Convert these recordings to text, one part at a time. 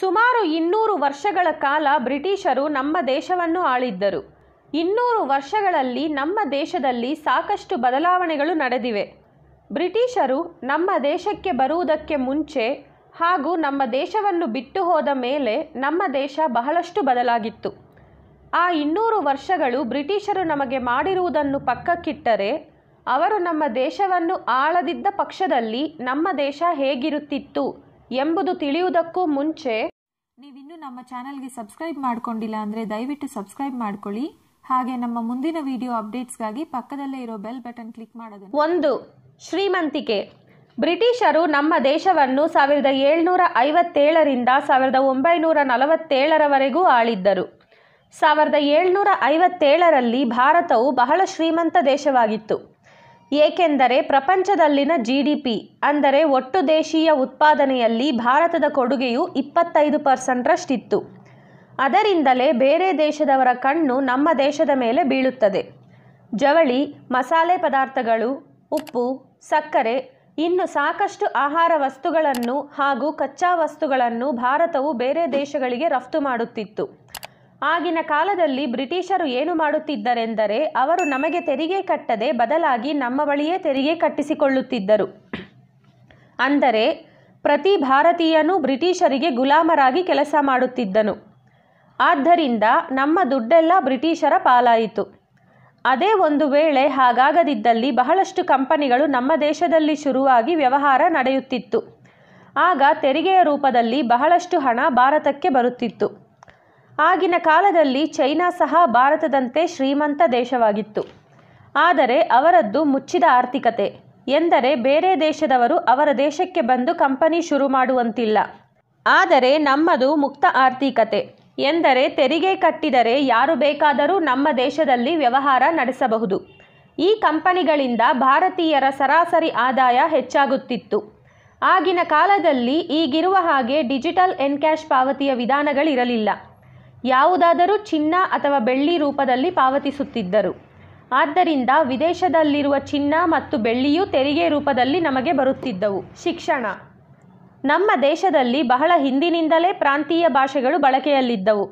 ಸುಮಾರು ಇನ್ನೂರು ವರ್ಷಗಳ ಕಾಲ ಬ್ರಿಟಿಷರು ನಮ್ಮ ದೇಶವನ್ನು ಆಳಿದ್ದರು ಇನ್ನೂರು ವರ್ಷಗಳಲ್ಲಿ ನಮ್ಮ ದೇಶದಲ್ಲಿ ಸಾಕಷ್ಟು ಬದಲಾವಣೆಗಳು ನಡೆದಿವೆ ಬ್ರಿಟಿಷರು ನಮ್ಮ ದೇಶಕ್ಕೆ ಬರುವುದಕ್ಕೆ ಮುಂಚೆ ಹಾಗೂ ನಮ್ಮ ದೇಶವನ್ನು ಬಿಟ್ಟು ಹೋದ ಮೇಲೆ ನಮ್ಮ ದೇಶ ಬಹಳಷ್ಟು ಬದಲಾಗಿತ್ತು ಆ ಇನ್ನೂರು ವರ್ಷಗಳು ಬ್ರಿಟಿಷರು ನಮಗೆ ಮಾಡಿರುವುದನ್ನು ಪಕ್ಕಕ್ಕಿಟ್ಟರೆ ಅವರು ನಮ್ಮ ದೇಶವನ್ನು ಆಳದಿದ್ದ ಪಕ್ಷದಲ್ಲಿ ನಮ್ಮ ದೇಶ ಹೇಗಿರುತ್ತಿತ್ತು ಎಂಬುದು ತಿಳಿಯುವುದಕ್ಕೂ ಮುಂಚೆ ನೀವಿನ್ನೂ ನಮ್ಮ ಚಾನಲ್ಗೆ ಸಬ್ಸ್ಕ್ರೈಬ್ ಮಾಡ್ಕೊಂಡಿಲ್ಲ ಅಂದರೆ ದಯವಿಟ್ಟು ಸಬ್ಸ್ಕ್ರೈಬ್ ಮಾಡ್ಕೊಳ್ಳಿ ಹಾಗೆ ನಮ್ಮ ಮುಂದಿನ ವಿಡಿಯೋ ಅಪ್ಡೇಟ್ಸ್ಗಾಗಿ ಪಕ್ಕದಲ್ಲೇ ಇರೋ ಬೆಲ್ ಬಟನ್ ಕ್ಲಿಕ್ ಮಾಡೋದು ಒಂದು ಶ್ರೀಮಂತಿಕೆ ಬ್ರಿಟಿಷರು ನಮ್ಮ ದೇಶವನ್ನು ಸಾವಿರದ ಏಳ್ನೂರ ಐವತ್ತೇಳರಿಂದ ಸಾವಿರದ ಒಂಬೈನೂರ ನಲವತ್ತೇಳರವರೆಗೂ ಆಳಿದ್ದರು ಸಾವಿರದ ಏಳ್ನೂರ ಐವತ್ತೇಳರಲ್ಲಿ ಭಾರತವು ಬಹಳ ಶ್ರೀಮಂತ ದೇಶವಾಗಿತ್ತು ಏಕೆಂದರೆ ಪ್ರಪಂಚದಲ್ಲಿನ ಜಿ ಡಿ ಪಿ ಅಂದರೆ ಒಟ್ಟು ದೇಶೀಯ ಉತ್ಪಾದನೆಯಲ್ಲಿ ಭಾರತದ ಕೊಡುಗೆಯು ಇಪ್ಪತ್ತೈದು ಪರ್ಸೆಂಟ್ರಷ್ಟಿತ್ತು ಅದರಿಂದಲೇ ಬೇರೆ ದೇಶದವರ ಕಣ್ಣು ನಮ್ಮ ದೇಶದ ಮೇಲೆ ಬೀಳುತ್ತದೆ ಜವಳಿ ಮಸಾಲೆ ಪದಾರ್ಥಗಳು ಉಪ್ಪು ಸಕ್ಕರೆ ಇನ್ನು ಸಾಕಷ್ಟು ಆಹಾರ ವಸ್ತುಗಳನ್ನು ಹಾಗೂ ಕಚ್ಚಾ ವಸ್ತುಗಳನ್ನು ಭಾರತವು ಬೇರೆ ದೇಶಗಳಿಗೆ ರಫ್ತು ಮಾಡುತ್ತಿತ್ತು ಆಗಿನ ಕಾಲದಲ್ಲಿ ಬ್ರಿಟಿಷರು ಏನು ಮಾಡುತ್ತಿದ್ದರೆಂದರೆ ಅವರು ನಮಗೆ ತೆರಿಗೆ ಕಟ್ಟದೆ ಬದಲಾಗಿ ನಮ್ಮ ಬಳಿಯೇ ತೆರಿಗೆ ಕಟ್ಟಿಸಿಕೊಳ್ಳುತ್ತಿದ್ದರು ಅಂದರೆ ಪ್ರತಿ ಭಾರತೀಯನೂ ಬ್ರಿಟಿಷರಿಗೆ ಗುಲಾಮರಾಗಿ ಕೆಲಸ ಮಾಡುತ್ತಿದ್ದನು ಆದ್ದರಿಂದ ನಮ್ಮ ದುಡ್ಡೆಲ್ಲ ಬ್ರಿಟಿಷರ ಪಾಲಾಯಿತು ಅದೇ ಒಂದು ವೇಳೆ ಹಾಗಾಗದಿದ್ದಲ್ಲಿ ಬಹಳಷ್ಟು ಕಂಪನಿಗಳು ನಮ್ಮ ದೇಶದಲ್ಲಿ ಶುರುವಾಗಿ ವ್ಯವಹಾರ ನಡೆಯುತ್ತಿತ್ತು ಆಗ ತೆರಿಗೆಯ ರೂಪದಲ್ಲಿ ಬಹಳಷ್ಟು ಹಣ ಭಾರತಕ್ಕೆ ಬರುತ್ತಿತ್ತು ಆಗಿನ ಕಾಲದಲ್ಲಿ ಚೈನಾ ಸಹ ಭಾರತದಂತೆ ಶ್ರೀಮಂತ ದೇಶವಾಗಿತ್ತು ಆದರೆ ಅವರದ್ದು ಮುಚ್ಚಿದ ಆರ್ಥಿಕತೆ ಎಂದರೆ ಬೇರೆ ದೇಶದವರು ಅವರ ದೇಶಕ್ಕೆ ಬಂದು ಕಂಪನಿ ಶುರು ಮಾಡುವಂತಿಲ್ಲ ಆದರೆ ನಮ್ಮದು ಮುಕ್ತ ಆರ್ಥಿಕತೆ ಎಂದರೆ ತೆರಿಗೆ ಕಟ್ಟಿದರೆ ಯಾರು ಬೇಕಾದರೂ ನಮ್ಮ ದೇಶದಲ್ಲಿ ವ್ಯವಹಾರ ನಡೆಸಬಹುದು ಈ ಕಂಪನಿಗಳಿಂದ ಭಾರತೀಯರ ಸರಾಸರಿ ಆದಾಯ ಹೆಚ್ಚಾಗುತ್ತಿತ್ತು ಆಗಿನ ಕಾಲದಲ್ಲಿ ಈಗಿರುವ ಹಾಗೆ ಡಿಜಿಟಲ್ ಎನ್ಕ್ಯಾಶ್ ಪಾವತಿಯ ವಿಧಾನಗಳಿರಲಿಲ್ಲ ಯಾವುದಾದರೂ ಚಿನ್ನ ಅಥವಾ ಬೆಳ್ಳಿ ರೂಪದಲ್ಲಿ ಪಾವತಿಸುತ್ತಿದ್ದರು ಆದ್ದರಿಂದ ವಿದೇಶದಲ್ಲಿರುವ ಚಿನ್ನ ಮತ್ತು ಬೆಳ್ಳಿಯು ತೆರಿಗೆ ರೂಪದಲ್ಲಿ ನಮಗೆ ಬರುತ್ತಿದ್ದವು ಶಿಕ್ಷಣ ನಮ್ಮ ದೇಶದಲ್ಲಿ ಬಹಳ ಹಿಂದಿನಿಂದಲೇ ಪ್ರಾಂತೀಯ ಭಾಷೆಗಳು ಬಳಕೆಯಲ್ಲಿದ್ದವು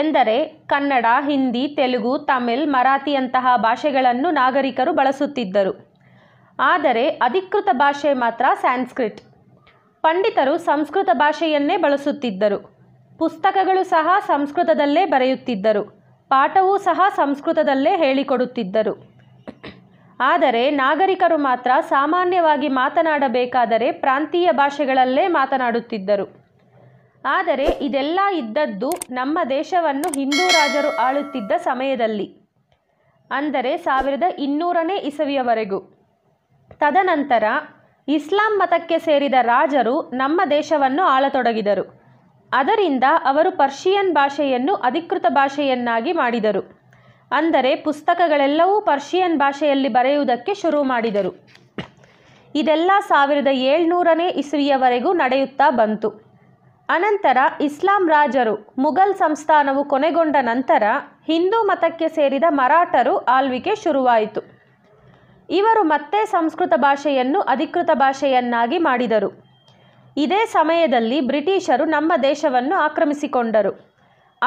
ಎಂದರೆ ಕನ್ನಡ ಹಿಂದಿ ತೆಲುಗು ತಮಿಳ್ ಮರಾಠಿಯಂತಹ ಭಾಷೆಗಳನ್ನು ನಾಗರಿಕರು ಬಳಸುತ್ತಿದ್ದರು ಆದರೆ ಅಧಿಕೃತ ಭಾಷೆ ಮಾತ್ರ ಸ್ಯಾನ್ಸ್ಕ್ರಿಟ್ ಪಂಡಿತರು ಸಂಸ್ಕೃತ ಭಾಷೆಯನ್ನೇ ಬಳಸುತ್ತಿದ್ದರು ಪುಸ್ತಕಗಳು ಸಹ ಸಂಸ್ಕೃತದಲ್ಲೇ ಬರೆಯುತ್ತಿದ್ದರು ಪಾಠವೂ ಸಹ ಸಂಸ್ಕೃತದಲ್ಲೇ ಹೇಳಿಕೊಡುತ್ತಿದ್ದರು ಆದರೆ ನಾಗರಿಕರು ಮಾತ್ರ ಸಾಮಾನ್ಯವಾಗಿ ಮಾತನಾಡಬೇಕಾದರೆ ಪ್ರಾಂತೀಯ ಭಾಷೆಗಳಲ್ಲೇ ಮಾತನಾಡುತ್ತಿದ್ದರು ಆದರೆ ಇದೆಲ್ಲ ಇದ್ದದ್ದು ನಮ್ಮ ದೇಶವನ್ನು ಹಿಂದೂ ರಾಜರು ಆಳುತ್ತಿದ್ದ ಸಮಯದಲ್ಲಿ ಅಂದರೆ ಸಾವಿರದ ಇನ್ನೂರನೇ ಇಸವಿಯವರೆಗೂ ತದನಂತರ ಇಸ್ಲಾಂ ಮತಕ್ಕೆ ಸೇರಿದ ರಾಜರು ನಮ್ಮ ದೇಶವನ್ನು ಆಳತೊಡಗಿದರು ಅದರಿಂದ ಅವರು ಪರ್ಷಿಯನ್ ಭಾಷೆಯನ್ನು ಅಧಿಕೃತ ಭಾಷೆಯನ್ನಾಗಿ ಮಾಡಿದರು ಅಂದರೆ ಪುಸ್ತಕಗಳೆಲ್ಲವೂ ಪರ್ಷಿಯನ್ ಭಾಷೆಯಲ್ಲಿ ಬರೆಯುವುದಕ್ಕೆ ಶುರು ಮಾಡಿದರು ಇದೆಲ್ಲ ಸಾವಿರದ ಏಳ್ನೂರನೇ ಇಸವಿಯವರೆಗೂ ನಡೆಯುತ್ತಾ ಬಂತು ಅನಂತರ ಇಸ್ಲಾಂ ರಾಜರು ಮುಘಲ್ ಸಂಸ್ಥಾನವು ಕೊನೆಗೊಂಡ ನಂತರ ಹಿಂದೂ ಮತಕ್ಕೆ ಸೇರಿದ ಮರಾಠರು ಆಳ್ವಿಕೆ ಶುರುವಾಯಿತು ಇವರು ಮತ್ತೆ ಸಂಸ್ಕೃತ ಭಾಷೆಯನ್ನು ಅಧಿಕೃತ ಭಾಷೆಯನ್ನಾಗಿ ಮಾಡಿದರು ಇದೇ ಸಮಯದಲ್ಲಿ ಬ್ರಿಟಿಷರು ನಮ್ಮ ದೇಶವನ್ನು ಆಕ್ರಮಿಸಿಕೊಂಡರು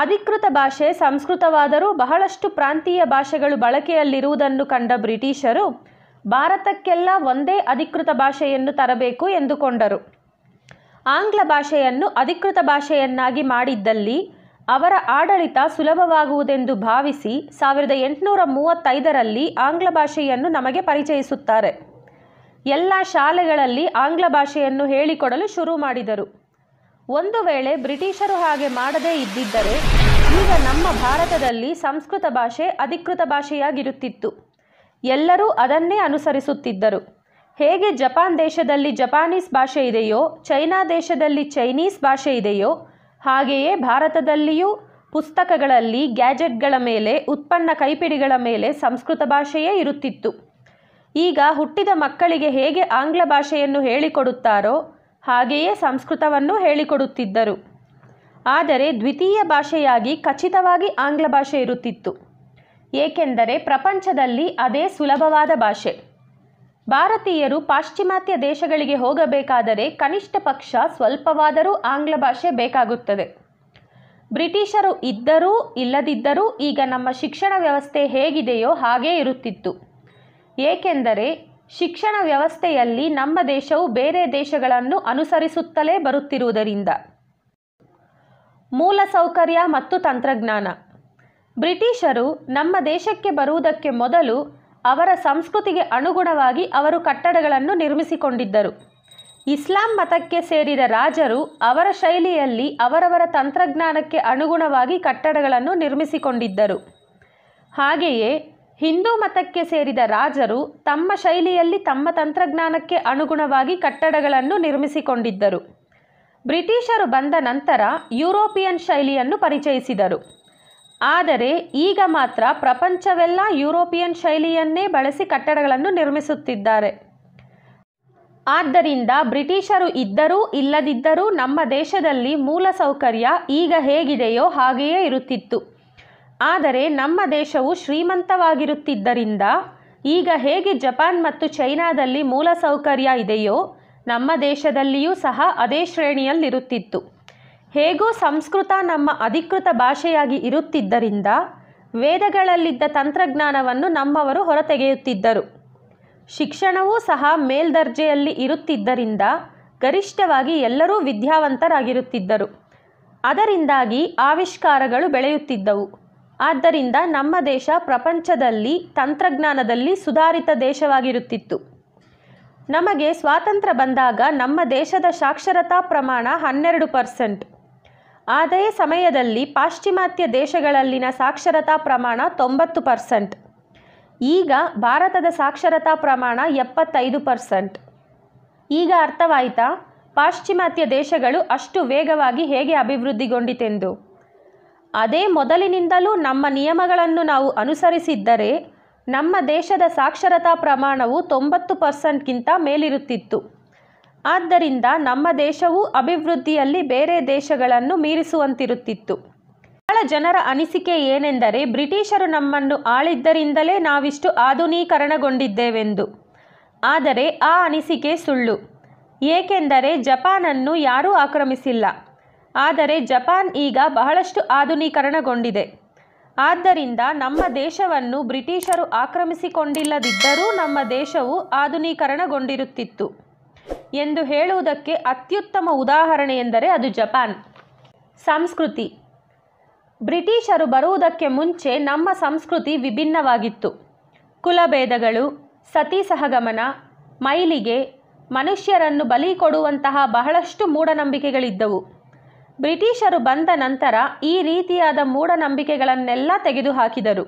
ಅಧಿಕೃತ ಭಾಷೆ ಸಂಸ್ಕೃತವಾದರೂ ಬಹಳಷ್ಟು ಪ್ರಾಂತೀಯ ಭಾಷೆಗಳು ಬಳಕೆಯಲ್ಲಿರುವುದನ್ನು ಕಂಡ ಬ್ರಿಟಿಷರು ಭಾರತಕ್ಕೆಲ್ಲ ಒಂದೇ ಅಧಿಕೃತ ಭಾಷೆಯನ್ನು ತರಬೇಕು ಎಂದುಕೊಂಡರು ಆಂಗ್ಲ ಭಾಷೆಯನ್ನು ಅಧಿಕೃತ ಭಾಷೆಯನ್ನಾಗಿ ಮಾಡಿದ್ದಲ್ಲಿ ಅವರ ಆಡಳಿತ ಸುಲಭವಾಗುವುದೆಂದು ಭಾವಿಸಿ ಸಾವಿರದ ಎಂಟುನೂರ ಮೂವತ್ತೈದರಲ್ಲಿ ಆಂಗ್ಲ ಭಾಷೆಯನ್ನು ನಮಗೆ ಪರಿಚಯಿಸುತ್ತಾರೆ ಎಲ್ಲ ಶಾಲೆಗಳಲ್ಲಿ ಆಂಗ್ಲ ಭಾಷೆಯನ್ನು ಹೇಳಿಕೊಡಲು ಶುರು ಮಾಡಿದರು ಒಂದು ವೇಳೆ ಬ್ರಿಟಿಷರು ಹಾಗೆ ಮಾಡದೇ ಇದ್ದಿದ್ದರೆ ಈಗ ನಮ್ಮ ಭಾರತದಲ್ಲಿ ಸಂಸ್ಕೃತ ಭಾಷೆ ಅಧಿಕೃತ ಭಾಷೆಯಾಗಿರುತ್ತಿತ್ತು ಎಲ್ಲರೂ ಅದನ್ನೇ ಅನುಸರಿಸುತ್ತಿದ್ದರು ಹೇಗೆ ಜಪಾನ್ ದೇಶದಲ್ಲಿ ಜಪಾನೀಸ್ ಭಾಷೆ ಇದೆಯೋ ಚೈನಾ ದೇಶದಲ್ಲಿ ಚೈನೀಸ್ ಭಾಷೆ ಇದೆಯೋ ಹಾಗೆಯೇ ಭಾರತದಲ್ಲಿಯೂ ಪುಸ್ತಕಗಳಲ್ಲಿ ಗ್ಯಾಜೆಟ್ಗಳ ಮೇಲೆ ಉತ್ಪನ್ನ ಕೈಪಿಡಿಗಳ ಮೇಲೆ ಸಂಸ್ಕೃತ ಭಾಷೆಯೇ ಇರುತ್ತಿತ್ತು ಈಗ ಹುಟ್ಟಿದ ಮಕ್ಕಳಿಗೆ ಹೇಗೆ ಆಂಗ್ಲ ಭಾಷೆಯನ್ನು ಹೇಳಿಕೊಡುತ್ತಾರೋ ಹಾಗೆಯೇ ಸಂಸ್ಕೃತವನ್ನು ಹೇಳಿಕೊಡುತ್ತಿದ್ದರು ಆದರೆ ದ್ವಿತೀಯ ಭಾಷೆಯಾಗಿ ಖಚಿತವಾಗಿ ಆಂಗ್ಲ ಭಾಷೆ ಇರುತ್ತಿತ್ತು ಏಕೆಂದರೆ ಪ್ರಪಂಚದಲ್ಲಿ ಅದೇ ಸುಲಭವಾದ ಭಾಷೆ ಭಾರತೀಯರು ಪಾಶ್ಚಿಮಾತ್ಯ ದೇಶಗಳಿಗೆ ಹೋಗಬೇಕಾದರೆ ಕನಿಷ್ಠ ಪಕ್ಷ ಸ್ವಲ್ಪವಾದರೂ ಆಂಗ್ಲ ಭಾಷೆ ಬೇಕಾಗುತ್ತದೆ ಬ್ರಿಟಿಷರು ಇದ್ದರೂ ಇಲ್ಲದಿದ್ದರೂ ಈಗ ನಮ್ಮ ಶಿಕ್ಷಣ ವ್ಯವಸ್ಥೆ ಹೇಗಿದೆಯೋ ಹಾಗೇ ಇರುತ್ತಿತ್ತು ಏಕೆಂದರೆ ಶಿಕ್ಷಣ ವ್ಯವಸ್ಥೆಯಲ್ಲಿ ನಮ್ಮ ದೇಶವು ಬೇರೆ ದೇಶಗಳನ್ನು ಅನುಸರಿಸುತ್ತಲೇ ಬರುತ್ತಿರುವುದರಿಂದ ಮೂಲಸೌಕರ್ಯ ಮತ್ತು ತಂತ್ರಜ್ಞಾನ ಬ್ರಿಟಿಷರು ನಮ್ಮ ದೇಶಕ್ಕೆ ಬರುವುದಕ್ಕೆ ಮೊದಲು ಅವರ ಸಂಸ್ಕೃತಿಗೆ ಅನುಗುಣವಾಗಿ ಅವರು ಕಟ್ಟಡಗಳನ್ನು ನಿರ್ಮಿಸಿಕೊಂಡಿದ್ದರು ಇಸ್ಲಾಂ ಮತಕ್ಕೆ ಸೇರಿದ ರಾಜರು ಅವರ ಶೈಲಿಯಲ್ಲಿ ಅವರವರ ತಂತ್ರಜ್ಞಾನಕ್ಕೆ ಅನುಗುಣವಾಗಿ ಕಟ್ಟಡಗಳನ್ನು ನಿರ್ಮಿಸಿಕೊಂಡಿದ್ದರು ಹಾಗೆಯೇ ಹಿಂದೂ ಮತಕ್ಕೆ ಸೇರಿದ ರಾಜರು ತಮ್ಮ ಶೈಲಿಯಲ್ಲಿ ತಮ್ಮ ತಂತ್ರಜ್ಞಾನಕ್ಕೆ ಅನುಗುಣವಾಗಿ ಕಟ್ಟಡಗಳನ್ನು ನಿರ್ಮಿಸಿಕೊಂಡಿದ್ದರು ಬ್ರಿಟಿಷರು ಬಂದ ನಂತರ ಯುರೋಪಿಯನ್ ಶೈಲಿಯನ್ನು ಪರಿಚಯಿಸಿದರು ಆದರೆ ಈಗ ಮಾತ್ರ ಪ್ರಪಂಚವೆಲ್ಲ ಯುರೋಪಿಯನ್ ಶೈಲಿಯನ್ನೇ ಬಳಸಿ ಕಟ್ಟಡಗಳನ್ನು ನಿರ್ಮಿಸುತ್ತಿದ್ದಾರೆ ಆದ್ದರಿಂದ ಬ್ರಿಟಿಷರು ಇದ್ದರೂ ಇಲ್ಲದಿದ್ದರೂ ನಮ್ಮ ದೇಶದಲ್ಲಿ ಮೂಲಸೌಕರ್ಯ ಈಗ ಹೇಗಿದೆಯೋ ಹಾಗೆಯೇ ಇರುತ್ತಿತ್ತು ಆದರೆ ನಮ್ಮ ದೇಶವು ಶ್ರೀಮಂತವಾಗಿರುತ್ತಿದ್ದರಿಂದ ಈಗ ಹೇಗೆ ಜಪಾನ್ ಮತ್ತು ಚೈನಾದಲ್ಲಿ ಮೂಲಸೌಕರ್ಯ ಇದೆಯೋ ನಮ್ಮ ದೇಶದಲ್ಲಿಯೂ ಸಹ ಅದೇ ಶ್ರೇಣಿಯಲ್ಲಿರುತ್ತಿತ್ತು ಹೇಗೂ ಸಂಸ್ಕೃತ ನಮ್ಮ ಅಧಿಕೃತ ಭಾಷೆಯಾಗಿ ಇರುತ್ತಿದ್ದರಿಂದ ವೇದಗಳಲ್ಲಿದ್ದ ತಂತ್ರಜ್ಞಾನವನ್ನು ನಮ್ಮವರು ಹೊರತೆಗೆಯುತ್ತಿದ್ದರು ಶಿಕ್ಷಣವೂ ಸಹ ಮೇಲ್ದರ್ಜೆಯಲ್ಲಿ ಇರುತ್ತಿದ್ದರಿಂದ ಗರಿಷ್ಠವಾಗಿ ಎಲ್ಲರೂ ವಿದ್ಯಾವಂತರಾಗಿರುತ್ತಿದ್ದರು ಅದರಿಂದಾಗಿ ಆವಿಷ್ಕಾರಗಳು ಬೆಳೆಯುತ್ತಿದ್ದವು ಆದ್ದರಿಂದ ನಮ್ಮ ದೇಶ ಪ್ರಪಂಚದಲ್ಲಿ ತಂತ್ರಜ್ಞಾನದಲ್ಲಿ ಸುಧಾರಿತ ದೇಶವಾಗಿರುತ್ತಿತ್ತು ನಮಗೆ ಸ್ವಾತಂತ್ರ್ಯ ಬಂದಾಗ ನಮ್ಮ ದೇಶದ ಸಾಕ್ಷರತಾ ಪ್ರಮಾಣ ಹನ್ನೆರಡು ಪರ್ಸೆಂಟ್ ಅದೇ ಸಮಯದಲ್ಲಿ ಪಾಶ್ಚಿಮಾತ್ಯ ದೇಶಗಳಲ್ಲಿನ ಸಾಕ್ಷರತಾ ಪ್ರಮಾಣ ತೊಂಬತ್ತು ಪರ್ಸೆಂಟ್ ಈಗ ಭಾರತದ ಸಾಕ್ಷರತಾ ಪ್ರಮಾಣ ಎಪ್ಪತ್ತೈದು ಪರ್ಸೆಂಟ್ ಈಗ ಅರ್ಥವಾಯಿತಾ ಪಾಶ್ಚಿಮಾತ್ಯ ದೇಶಗಳು ಅಷ್ಟು ವೇಗವಾಗಿ ಹೇಗೆ ಅಭಿವೃದ್ಧಿಗೊಂಡಿತೆಂದು ಅದೇ ಮೊದಲಿನಿಂದಲೂ ನಮ್ಮ ನಿಯಮಗಳನ್ನು ನಾವು ಅನುಸರಿಸಿದ್ದರೆ ನಮ್ಮ ದೇಶದ ಸಾಕ್ಷರತಾ ಪ್ರಮಾಣವು ತೊಂಬತ್ತು ಪರ್ಸೆಂಟ್ಗಿಂತ ಮೇಲಿರುತ್ತಿತ್ತು ಆದ್ದರಿಂದ ನಮ್ಮ ದೇಶವು ಅಭಿವೃದ್ಧಿಯಲ್ಲಿ ಬೇರೆ ದೇಶಗಳನ್ನು ಮೀರಿಸುವಂತಿರುತ್ತಿತ್ತು ಬಹಳ ಜನರ ಅನಿಸಿಕೆ ಏನೆಂದರೆ ಬ್ರಿಟಿಷರು ನಮ್ಮನ್ನು ಆಳಿದ್ದರಿಂದಲೇ ನಾವಿಷ್ಟು ಆಧುನೀಕರಣಗೊಂಡಿದ್ದೇವೆಂದು ಆದರೆ ಆ ಅನಿಸಿಕೆ ಸುಳ್ಳು ಏಕೆಂದರೆ ಜಪಾನನ್ನು ಯಾರೂ ಆಕ್ರಮಿಸಿಲ್ಲ ಆದರೆ ಜಪಾನ್ ಈಗ ಬಹಳಷ್ಟು ಆಧುನೀಕರಣಗೊಂಡಿದೆ ಆದ್ದರಿಂದ ನಮ್ಮ ದೇಶವನ್ನು ಬ್ರಿಟಿಷರು ಆಕ್ರಮಿಸಿಕೊಂಡಿಲ್ಲದಿದ್ದರೂ ನಮ್ಮ ದೇಶವು ಆಧುನೀಕರಣಗೊಂಡಿರುತ್ತಿತ್ತು ಎಂದು ಹೇಳುವುದಕ್ಕೆ ಅತ್ಯುತ್ತಮ ಉದಾಹರಣೆ ಎಂದರೆ ಅದು ಜಪಾನ್ ಸಂಸ್ಕೃತಿ ಬ್ರಿಟಿಷರು ಬರುವುದಕ್ಕೆ ಮುಂಚೆ ನಮ್ಮ ಸಂಸ್ಕೃತಿ ವಿಭಿನ್ನವಾಗಿತ್ತು ಕುಲಭೇದಗಳು ಸತಿ ಸಹಗಮನ ಮೈಲಿಗೆ ಮನುಷ್ಯರನ್ನು ಬಲಿ ಕೊಡುವಂತಹ ಬಹಳಷ್ಟು ಮೂಢನಂಬಿಕೆಗಳಿದ್ದವು ಬ್ರಿಟಿಷರು ಬಂದ ನಂತರ ಈ ರೀತಿಯಾದ ಮೂಢನಂಬಿಕೆಗಳನ್ನೆಲ್ಲ ತೆಗೆದುಹಾಕಿದರು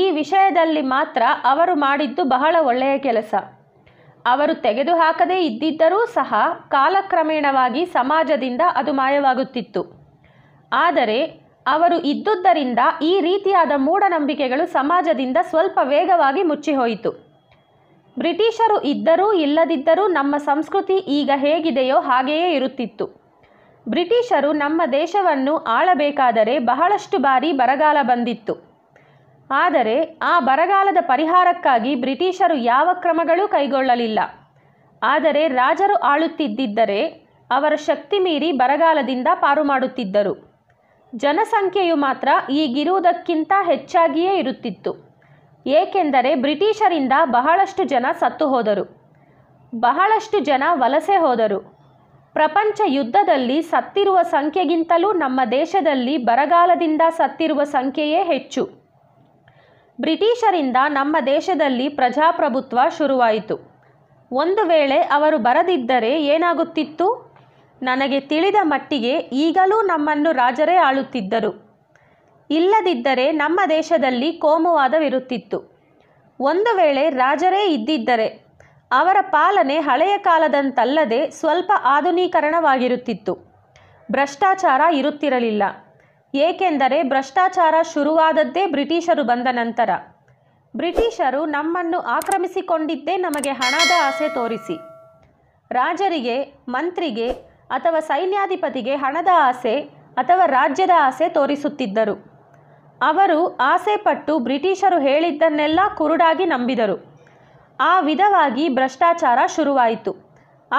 ಈ ವಿಷಯದಲ್ಲಿ ಮಾತ್ರ ಅವರು ಮಾಡಿದ್ದು ಬಹಳ ಒಳ್ಳೆಯ ಕೆಲಸ ಅವರು ತೆಗೆದುಹಾಕದೇ ಇದ್ದಿದ್ದರೂ ಸಹ ಕಾಲಕ್ರಮೇಣವಾಗಿ ಸಮಾಜದಿಂದ ಅದು ಮಾಯವಾಗುತ್ತಿತ್ತು ಆದರೆ ಅವರು ಇದ್ದುದರಿಂದ ಈ ರೀತಿಯಾದ ಮೂಢನಂಬಿಕೆಗಳು ಸಮಾಜದಿಂದ ಸ್ವಲ್ಪ ವೇಗವಾಗಿ ಮುಚ್ಚಿಹೋಯಿತು ಬ್ರಿಟಿಷರು ಇದ್ದರೂ ಇಲ್ಲದಿದ್ದರೂ ನಮ್ಮ ಸಂಸ್ಕೃತಿ ಈಗ ಹೇಗಿದೆಯೋ ಹಾಗೆಯೇ ಇರುತ್ತಿತ್ತು ಬ್ರಿಟಿಷರು ನಮ್ಮ ದೇಶವನ್ನು ಆಳಬೇಕಾದರೆ ಬಹಳಷ್ಟು ಬಾರಿ ಬರಗಾಲ ಬಂದಿತ್ತು ಆದರೆ ಆ ಬರಗಾಲದ ಪರಿಹಾರಕ್ಕಾಗಿ ಬ್ರಿಟಿಷರು ಯಾವ ಕ್ರಮಗಳೂ ಕೈಗೊಳ್ಳಲಿಲ್ಲ ಆದರೆ ರಾಜರು ಆಳುತ್ತಿದ್ದರೆ ಅವರ ಶಕ್ತಿ ಮೀರಿ ಬರಗಾಲದಿಂದ ಪಾರು ಮಾಡುತ್ತಿದ್ದರು ಜನಸಂಖ್ಯೆಯು ಮಾತ್ರ ಈಗಿರುವುದಕ್ಕಿಂತ ಹೆಚ್ಚಾಗಿಯೇ ಇರುತ್ತಿತ್ತು ಏಕೆಂದರೆ ಬ್ರಿಟಿಷರಿಂದ ಬಹಳಷ್ಟು ಜನ ಸತ್ತು ಹೋದರು ಬಹಳಷ್ಟು ಜನ ವಲಸೆ ಹೋದರು ಪ್ರಪಂಚ ಯುದ್ಧದಲ್ಲಿ ಸತ್ತಿರುವ ಸಂಖ್ಯೆಗಿಂತಲೂ ನಮ್ಮ ದೇಶದಲ್ಲಿ ಬರಗಾಲದಿಂದ ಸತ್ತಿರುವ ಸಂಖ್ಯೆಯೇ ಹೆಚ್ಚು ಬ್ರಿಟಿಷರಿಂದ ನಮ್ಮ ದೇಶದಲ್ಲಿ ಪ್ರಜಾಪ್ರಭುತ್ವ ಶುರುವಾಯಿತು ಒಂದು ವೇಳೆ ಅವರು ಬರದಿದ್ದರೆ ಏನಾಗುತ್ತಿತ್ತು ನನಗೆ ತಿಳಿದ ಮಟ್ಟಿಗೆ ಈಗಲೂ ನಮ್ಮನ್ನು ರಾಜರೇ ಆಳುತ್ತಿದ್ದರು ಇಲ್ಲದಿದ್ದರೆ ನಮ್ಮ ದೇಶದಲ್ಲಿ ಕೋಮುವಾದವಿರುತ್ತಿತ್ತು ಒಂದು ವೇಳೆ ರಾಜರೇ ಇದ್ದಿದ್ದರೆ ಅವರ ಪಾಲನೆ ಹಳೆಯ ಕಾಲದಂತಲ್ಲದೆ ಸ್ವಲ್ಪ ಆಧುನೀಕರಣವಾಗಿರುತ್ತಿತ್ತು ಭ್ರಷ್ಟಾಚಾರ ಇರುತ್ತಿರಲಿಲ್ಲ ಏಕೆಂದರೆ ಭ್ರಷ್ಟಾಚಾರ ಶುರುವಾದದ್ದೇ ಬ್ರಿಟಿಷರು ಬಂದ ನಂತರ ಬ್ರಿಟಿಷರು ನಮ್ಮನ್ನು ಆಕ್ರಮಿಸಿಕೊಂಡಿದ್ದೇ ನಮಗೆ ಹಣದ ಆಸೆ ತೋರಿಸಿ ರಾಜರಿಗೆ ಮಂತ್ರಿಗೆ ಅಥವಾ ಸೈನ್ಯಾಧಿಪತಿಗೆ ಹಣದ ಆಸೆ ಅಥವಾ ರಾಜ್ಯದ ಆಸೆ ತೋರಿಸುತ್ತಿದ್ದರು ಅವರು ಆಸೆ ಪಟ್ಟು ಬ್ರಿಟಿಷರು ಹೇಳಿದ್ದನ್ನೆಲ್ಲ ಕುರುಡಾಗಿ ನಂಬಿದರು ಆ ವಿಧವಾಗಿ ಭ್ರಷ್ಟಾಚಾರ ಶುರುವಾಯಿತು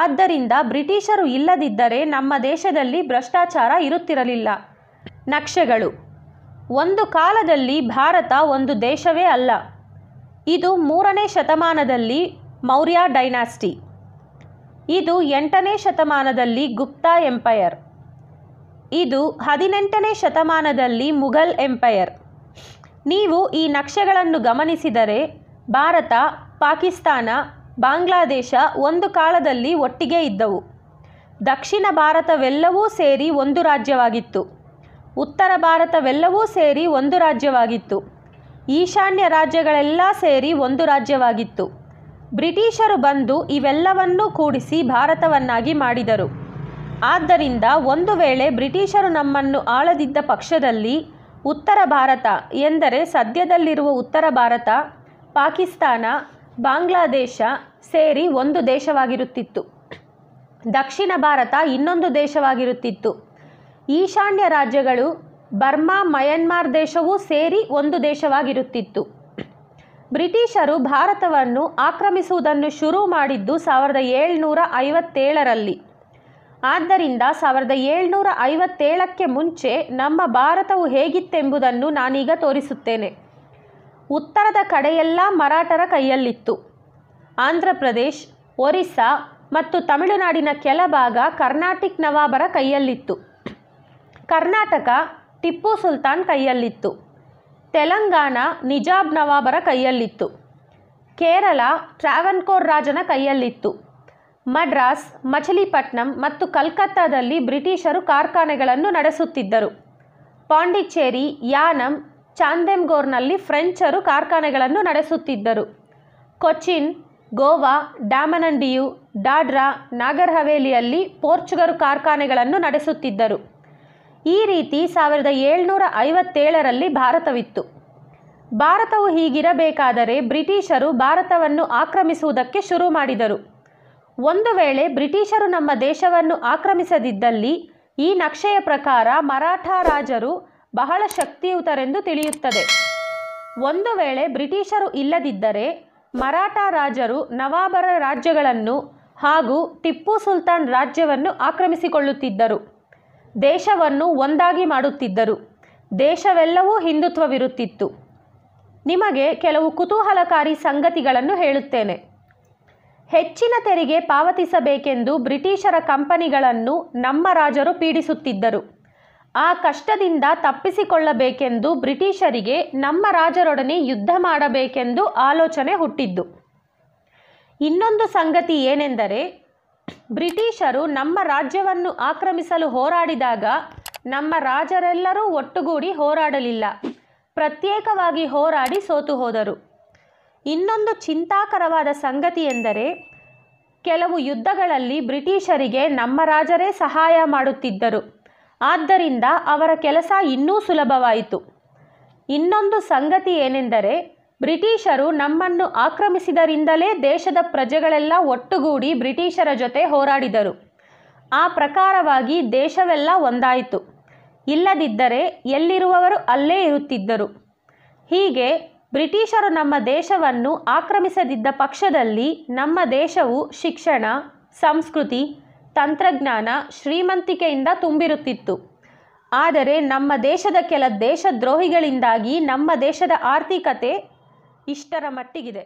ಆದ್ದರಿಂದ ಬ್ರಿಟಿಷರು ಇಲ್ಲದಿದ್ದರೆ ನಮ್ಮ ದೇಶದಲ್ಲಿ ಭ್ರಷ್ಟಾಚಾರ ಇರುತ್ತಿರಲಿಲ್ಲ ನಕ್ಷೆಗಳು ಒಂದು ಕಾಲದಲ್ಲಿ ಭಾರತ ಒಂದು ದೇಶವೇ ಅಲ್ಲ ಇದು ಮೂರನೇ ಶತಮಾನದಲ್ಲಿ ಮೌರ್ಯ ಡೈನಾಸ್ಟಿ ಇದು ಎಂಟನೇ ಶತಮಾನದಲ್ಲಿ ಗುಪ್ತಾ ಎಂಪೈರ್ ಇದು ಹದಿನೆಂಟನೇ ಶತಮಾನದಲ್ಲಿ ಮುಘಲ್ ಎಂಪೈರ್ ನೀವು ಈ ನಕ್ಷೆಗಳನ್ನು ಗಮನಿಸಿದರೆ ಭಾರತ ಪಾಕಿಸ್ತಾನ ಬಾಂಗ್ಲಾದೇಶ ಒಂದು ಕಾಲದಲ್ಲಿ ಒಟ್ಟಿಗೆ ಇದ್ದವು ದಕ್ಷಿಣ ಭಾರತವೆಲ್ಲವೂ ಸೇರಿ ಒಂದು ರಾಜ್ಯವಾಗಿತ್ತು ಉತ್ತರ ಭಾರತವೆಲ್ಲವೂ ಸೇರಿ ಒಂದು ರಾಜ್ಯವಾಗಿತ್ತು ಈಶಾನ್ಯ ರಾಜ್ಯಗಳೆಲ್ಲ ಸೇರಿ ಒಂದು ರಾಜ್ಯವಾಗಿತ್ತು ಬ್ರಿಟಿಷರು ಬಂದು ಇವೆಲ್ಲವನ್ನೂ ಕೂಡಿಸಿ ಭಾರತವನ್ನಾಗಿ ಮಾಡಿದರು ಆದ್ದರಿಂದ ಒಂದು ವೇಳೆ ಬ್ರಿಟಿಷರು ನಮ್ಮನ್ನು ಆಳದಿದ್ದ ಪಕ್ಷದಲ್ಲಿ ಉತ್ತರ ಭಾರತ ಎಂದರೆ ಸದ್ಯದಲ್ಲಿರುವ ಉತ್ತರ ಭಾರತ ಪಾಕಿಸ್ತಾನ ಬಾಂಗ್ಲಾದೇಶ ಸೇರಿ ಒಂದು ದೇಶವಾಗಿರುತ್ತಿತ್ತು ದಕ್ಷಿಣ ಭಾರತ ಇನ್ನೊಂದು ದೇಶವಾಗಿರುತ್ತಿತ್ತು ಈಶಾನ್ಯ ರಾಜ್ಯಗಳು ಬರ್ಮಾ ಮಯನ್ಮಾರ್ ದೇಶವೂ ಸೇರಿ ಒಂದು ದೇಶವಾಗಿರುತ್ತಿತ್ತು ಬ್ರಿಟಿಷರು ಭಾರತವನ್ನು ಆಕ್ರಮಿಸುವುದನ್ನು ಶುರು ಮಾಡಿದ್ದು ಸಾವಿರದ ಏಳ್ನೂರ ಐವತ್ತೇಳರಲ್ಲಿ ಆದ್ದರಿಂದ ಸಾವಿರದ ಏಳ್ನೂರ ಐವತ್ತೇಳಕ್ಕೆ ಮುಂಚೆ ನಮ್ಮ ಭಾರತವು ಹೇಗಿತ್ತೆಂಬುದನ್ನು ನಾನೀಗ ತೋರಿಸುತ್ತೇನೆ ಉತ್ತರದ ಕಡೆಯೆಲ್ಲ ಮರಾಠರ ಕೈಯಲ್ಲಿತ್ತು ಆಂಧ್ರ ಪ್ರದೇಶ್ ಒರಿಸ್ಸಾ ಮತ್ತು ತಮಿಳುನಾಡಿನ ಕೆಲ ಭಾಗ ಕರ್ನಾಟಿಕ್ ನವಾಬರ ಕೈಯಲ್ಲಿತ್ತು ಕರ್ನಾಟಕ ಟಿಪ್ಪು ಸುಲ್ತಾನ್ ಕೈಯಲ್ಲಿತ್ತು ತೆಲಂಗಾಣ ನಿಜಾಬ್ ನವಾಬರ ಕೈಯಲ್ಲಿತ್ತು ಕೇರಳ ಟ್ರಾವನ್ಕೋರ್ ರಾಜನ ಕೈಯಲ್ಲಿತ್ತು ಮಡ್ರಾಸ್ ಮಚಲಿಪಟ್ಟಣಂ ಮತ್ತು ಕಲ್ಕತ್ತಾದಲ್ಲಿ ಬ್ರಿಟಿಷರು ಕಾರ್ಖಾನೆಗಳನ್ನು ನಡೆಸುತ್ತಿದ್ದರು ಪಾಂಡಿಚೇರಿ ಯಾನಂ ಚಾಂದೆಮ್ಗೋರ್ನಲ್ಲಿ ಫ್ರೆಂಚರು ಕಾರ್ಖಾನೆಗಳನ್ನು ನಡೆಸುತ್ತಿದ್ದರು ಕೊಚಿನ್ ಗೋವಾ ಡ್ಯಾಮನಂಡಿಯು ಡಾಡ್ರಾ ನಾಗರ್ ಹವೇಲಿಯಲ್ಲಿ ಪೋರ್ಚುಗರು ಕಾರ್ಖಾನೆಗಳನ್ನು ನಡೆಸುತ್ತಿದ್ದರು ಈ ರೀತಿ ಸಾವಿರದ ಏಳ್ನೂರ ಐವತ್ತೇಳರಲ್ಲಿ ಭಾರತವಿತ್ತು ಭಾರತವು ಹೀಗಿರಬೇಕಾದರೆ ಬ್ರಿಟಿಷರು ಭಾರತವನ್ನು ಆಕ್ರಮಿಸುವುದಕ್ಕೆ ಶುರು ಮಾಡಿದರು ಒಂದು ವೇಳೆ ಬ್ರಿಟಿಷರು ನಮ್ಮ ದೇಶವನ್ನು ಆಕ್ರಮಿಸದಿದ್ದಲ್ಲಿ ಈ ನಕ್ಷೆಯ ಪ್ರಕಾರ ಮರಾಠ ರಾಜರು ಬಹಳ ಶಕ್ತಿಯುತರೆಂದು ತಿಳಿಯುತ್ತದೆ ಒಂದು ವೇಳೆ ಬ್ರಿಟಿಷರು ಇಲ್ಲದಿದ್ದರೆ ಮರಾಠ ರಾಜರು ನವಾಬರ ರಾಜ್ಯಗಳನ್ನು ಹಾಗೂ ಟಿಪ್ಪು ಸುಲ್ತಾನ್ ರಾಜ್ಯವನ್ನು ಆಕ್ರಮಿಸಿಕೊಳ್ಳುತ್ತಿದ್ದರು ದೇಶವನ್ನು ಒಂದಾಗಿ ಮಾಡುತ್ತಿದ್ದರು ದೇಶವೆಲ್ಲವೂ ಹಿಂದುತ್ವವಿರುತ್ತಿತ್ತು ನಿಮಗೆ ಕೆಲವು ಕುತೂಹಲಕಾರಿ ಸಂಗತಿಗಳನ್ನು ಹೇಳುತ್ತೇನೆ ಹೆಚ್ಚಿನ ತೆರಿಗೆ ಪಾವತಿಸಬೇಕೆಂದು ಬ್ರಿಟಿಷರ ಕಂಪನಿಗಳನ್ನು ನಮ್ಮ ರಾಜರು ಪೀಡಿಸುತ್ತಿದ್ದರು ಆ ಕಷ್ಟದಿಂದ ತಪ್ಪಿಸಿಕೊಳ್ಳಬೇಕೆಂದು ಬ್ರಿಟಿಷರಿಗೆ ನಮ್ಮ ರಾಜರೊಡನೆ ಯುದ್ಧ ಮಾಡಬೇಕೆಂದು ಆಲೋಚನೆ ಹುಟ್ಟಿದ್ದು ಇನ್ನೊಂದು ಸಂಗತಿ ಏನೆಂದರೆ ಬ್ರಿಟಿಷರು ನಮ್ಮ ರಾಜ್ಯವನ್ನು ಆಕ್ರಮಿಸಲು ಹೋರಾಡಿದಾಗ ನಮ್ಮ ರಾಜರೆಲ್ಲರೂ ಒಟ್ಟುಗೂಡಿ ಹೋರಾಡಲಿಲ್ಲ ಪ್ರತ್ಯೇಕವಾಗಿ ಹೋರಾಡಿ ಸೋತು ಹೋದರು ಇನ್ನೊಂದು ಚಿಂತಾಕರವಾದ ಸಂಗತಿ ಎಂದರೆ ಕೆಲವು ಯುದ್ಧಗಳಲ್ಲಿ ಬ್ರಿಟಿಷರಿಗೆ ನಮ್ಮ ರಾಜರೇ ಸಹಾಯ ಮಾಡುತ್ತಿದ್ದರು ಆದ್ದರಿಂದ ಅವರ ಕೆಲಸ ಇನ್ನೂ ಸುಲಭವಾಯಿತು ಇನ್ನೊಂದು ಸಂಗತಿ ಏನೆಂದರೆ ಬ್ರಿಟಿಷರು ನಮ್ಮನ್ನು ಆಕ್ರಮಿಸಿದರಿಂದಲೇ ದೇಶದ ಪ್ರಜೆಗಳೆಲ್ಲ ಒಟ್ಟುಗೂಡಿ ಬ್ರಿಟಿಷರ ಜೊತೆ ಹೋರಾಡಿದರು ಆ ಪ್ರಕಾರವಾಗಿ ದೇಶವೆಲ್ಲ ಒಂದಾಯಿತು ಇಲ್ಲದಿದ್ದರೆ ಎಲ್ಲಿರುವವರು ಅಲ್ಲೇ ಇರುತ್ತಿದ್ದರು ಹೀಗೆ ಬ್ರಿಟಿಷರು ನಮ್ಮ ದೇಶವನ್ನು ಆಕ್ರಮಿಸದಿದ್ದ ಪಕ್ಷದಲ್ಲಿ ನಮ್ಮ ದೇಶವು ಶಿಕ್ಷಣ ಸಂಸ್ಕೃತಿ ತಂತ್ರಜ್ಞಾನ ಶ್ರೀಮಂತಿಕೆಯಿಂದ ತುಂಬಿರುತ್ತಿತ್ತು ಆದರೆ ನಮ್ಮ ದೇಶದ ಕೆಲ ದೇಶದ್ರೋಹಿಗಳಿಂದಾಗಿ ನಮ್ಮ ದೇಶದ ಆರ್ಥಿಕತೆ ಇಷ್ಟರ ಮಟ್ಟಿಗಿದೆ